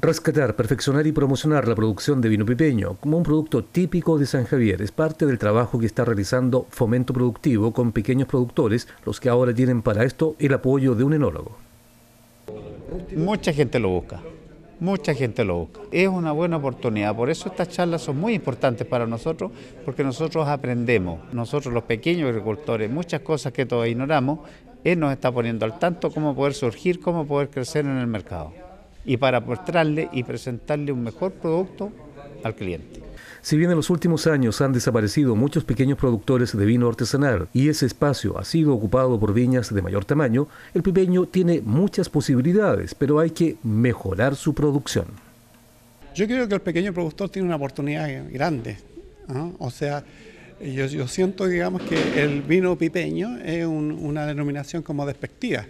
Rescatar, perfeccionar y promocionar la producción de vino pipeño como un producto típico de San Javier es parte del trabajo que está realizando Fomento Productivo con pequeños productores, los que ahora tienen para esto el apoyo de un enólogo. Mucha gente lo busca, mucha gente lo busca. Es una buena oportunidad, por eso estas charlas son muy importantes para nosotros, porque nosotros aprendemos, nosotros los pequeños agricultores, muchas cosas que todos ignoramos, él nos está poniendo al tanto cómo poder surgir, cómo poder crecer en el mercado y para mostrarle y presentarle un mejor producto al cliente. Si bien en los últimos años han desaparecido muchos pequeños productores de vino artesanal y ese espacio ha sido ocupado por viñas de mayor tamaño, el pipeño tiene muchas posibilidades, pero hay que mejorar su producción. Yo creo que el pequeño productor tiene una oportunidad grande. ¿ah? O sea, yo, siento, digamos, que el vino pipeño es una denominación como despectiva.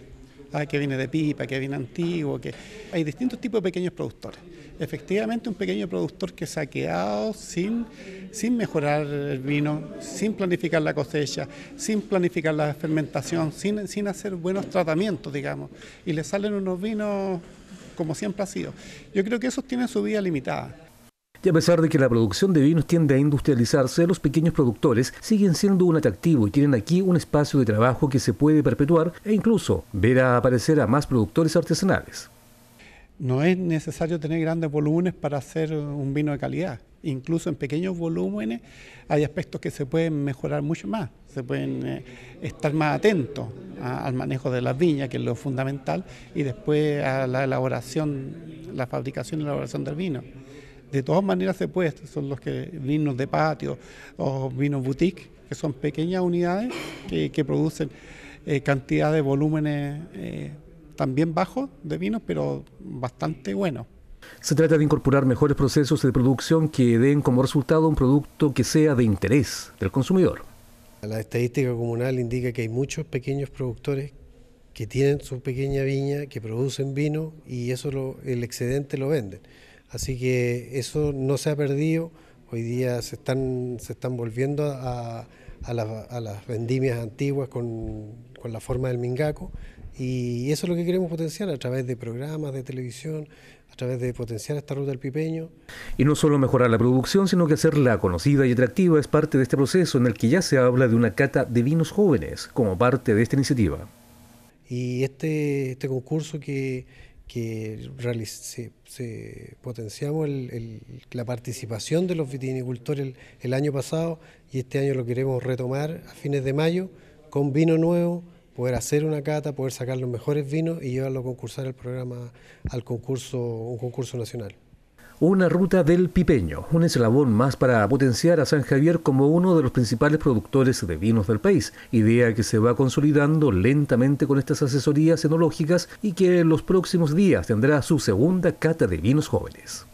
Ah, que viene de pipa, que viene antiguo, que hay distintos tipos de pequeños productores. Efectivamente, un pequeño productor que se ha quedado sin, sin mejorar el vino, sin planificar la cosecha, sin planificar la fermentación, sin, sin hacer buenos tratamientos, digamos, y le salen unos vinos como siempre ha sido. Yo creo que esos tienen su vida limitada. Y a pesar de que la producción de vinos tiende a industrializarse, los pequeños productores siguen siendo un atractivo y tienen aquí un espacio de trabajo que se puede perpetuar e incluso ver a aparecer a más productores artesanales. No es necesario tener grandes volúmenes para hacer un vino de calidad. Incluso en pequeños volúmenes hay aspectos que se pueden mejorar mucho más. Se pueden eh, estar más atentos al manejo de las viñas, que es lo fundamental, y después a la elaboración, la fabricación y elaboración del vino de todas maneras se puede, son los que vinos de patio o vinos boutique, que son pequeñas unidades que, producen eh, cantidad de volúmenes eh, también bajos de vinos, pero bastante buenos. Se trata de incorporar mejores procesos de producción que den como resultado un producto que sea de interés del consumidor. La estadística comunal indica que hay muchos pequeños productores que tienen su pequeña viña, que producen vino y eso el excedente lo venden. Así que eso no se ha perdido. Hoy día se están, se están volviendo a, las vendimias antiguas con, la forma del mingaco y eso es lo que queremos potenciar a través de programas de televisión, a través de potenciar esta ruta del pipeño. Y no solo mejorar la producción, sino que hacerla conocida y atractiva es parte de este proceso en el que ya se habla de una cata de vinos jóvenes como parte de esta iniciativa. Y este, este concurso que que se, potenciamos la participación de los vitinicultores el, año pasado y este año lo queremos retomar a fines de mayo con vino nuevo, poder hacer una cata, poder sacar los mejores vinos y llevarlo a concursar al programa al concurso, un concurso nacional una ruta del pipeño, un eslabón más para potenciar a San Javier como uno de los principales productores de vinos del país, idea que se va consolidando lentamente con estas asesorías enológicas y que en los próximos días tendrá su segunda cata de vinos jóvenes.